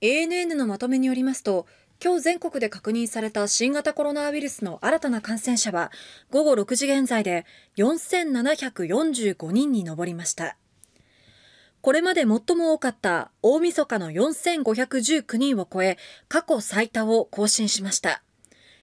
ANN のまとめによりますと、今日全国で確認された新型コロナウイルスの新たな感染者は、午後6時現在で4745人に上りました。これまで最も多かった大晦日の4519人を超え、過去最多を更新しました。